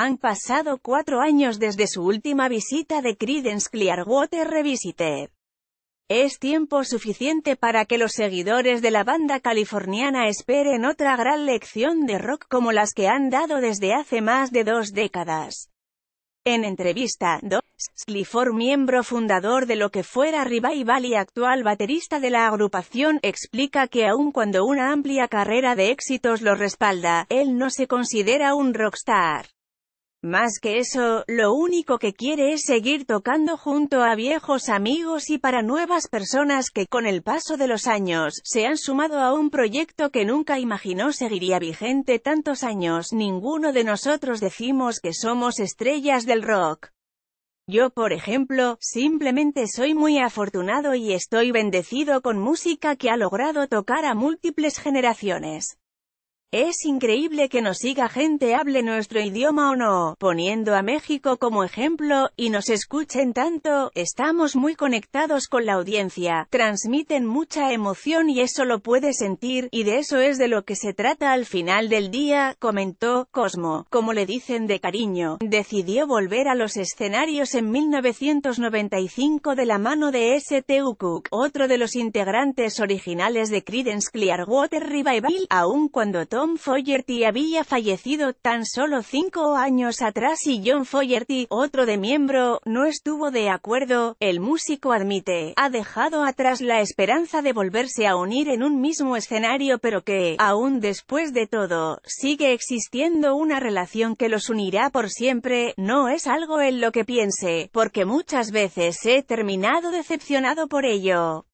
Han pasado cuatro años desde su última visita de Creedence Clearwater Revisited. Es tiempo suficiente para que los seguidores de la banda californiana esperen otra gran lección de rock como las que han dado desde hace más de dos décadas. En entrevista, Don miembro fundador de lo que fuera Revival y actual baterista de la agrupación, explica que aun cuando una amplia carrera de éxitos lo respalda, él no se considera un rockstar. Más que eso, lo único que quiere es seguir tocando junto a viejos amigos y para nuevas personas que, con el paso de los años, se han sumado a un proyecto que nunca imaginó seguiría vigente tantos años. Ninguno de nosotros decimos que somos estrellas del rock. Yo, por ejemplo, simplemente soy muy afortunado y estoy bendecido con música que ha logrado tocar a múltiples generaciones. Es increíble que nos siga gente hable nuestro idioma o no, poniendo a México como ejemplo, y nos escuchen tanto, estamos muy conectados con la audiencia, transmiten mucha emoción y eso lo puede sentir, y de eso es de lo que se trata al final del día, comentó, Cosmo, como le dicen de cariño, decidió volver a los escenarios en 1995 de la mano de S.T.U. Cook, otro de los integrantes originales de Creedence Clearwater Revival, aun cuando Tom Fogerty había fallecido tan solo cinco años atrás y John Fogerty, otro de miembro, no estuvo de acuerdo, el músico admite, ha dejado atrás la esperanza de volverse a unir en un mismo escenario pero que, aún después de todo, sigue existiendo una relación que los unirá por siempre, no es algo en lo que piense, porque muchas veces he terminado decepcionado por ello.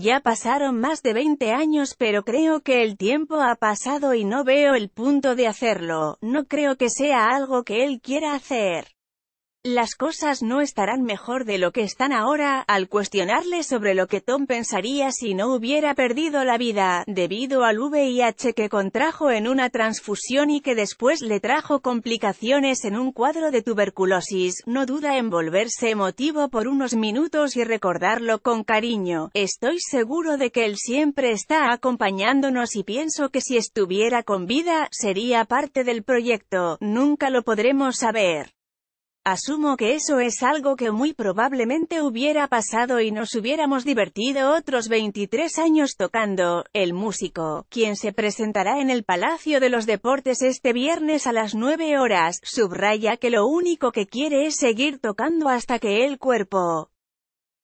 Ya pasaron más de 20 años pero creo que el tiempo ha pasado y no veo el punto de hacerlo, no creo que sea algo que él quiera hacer. Las cosas no estarán mejor de lo que están ahora, al cuestionarle sobre lo que Tom pensaría si no hubiera perdido la vida, debido al VIH que contrajo en una transfusión y que después le trajo complicaciones en un cuadro de tuberculosis, no duda en volverse emotivo por unos minutos y recordarlo con cariño. Estoy seguro de que él siempre está acompañándonos y pienso que si estuviera con vida, sería parte del proyecto, nunca lo podremos saber. Asumo que eso es algo que muy probablemente hubiera pasado y nos hubiéramos divertido otros 23 años tocando. El músico, quien se presentará en el Palacio de los Deportes este viernes a las 9 horas, subraya que lo único que quiere es seguir tocando hasta que el cuerpo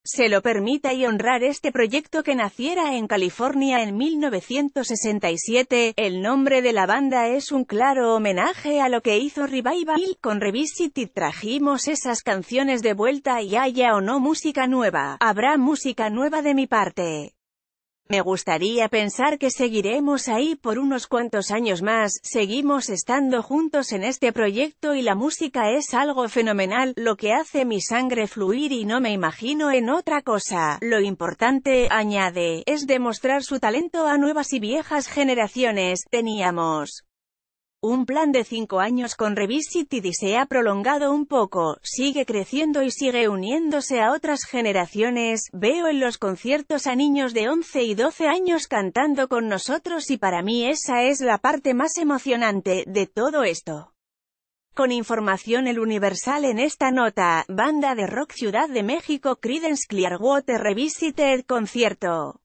se lo permita y honrar este proyecto que naciera en California en 1967. El nombre de la banda es un claro homenaje a lo que hizo Revival. Con Revisited trajimos esas canciones de vuelta y haya o no música nueva. Habrá música nueva de mi parte. Me gustaría pensar que seguiremos ahí por unos cuantos años más, seguimos estando juntos en este proyecto y la música es algo fenomenal, lo que hace mi sangre fluir y no me imagino en otra cosa. Lo importante, añade, es demostrar su talento a nuevas y viejas generaciones. Teníamos un plan de cinco años con Revisited se ha prolongado un poco, sigue creciendo y sigue uniéndose a otras generaciones, veo en los conciertos a niños de 11 y 12 años cantando con nosotros y para mí esa es la parte más emocionante de todo esto. Con información El Universal en esta nota, banda de rock Ciudad de México Creedence Clearwater Revisited concierto.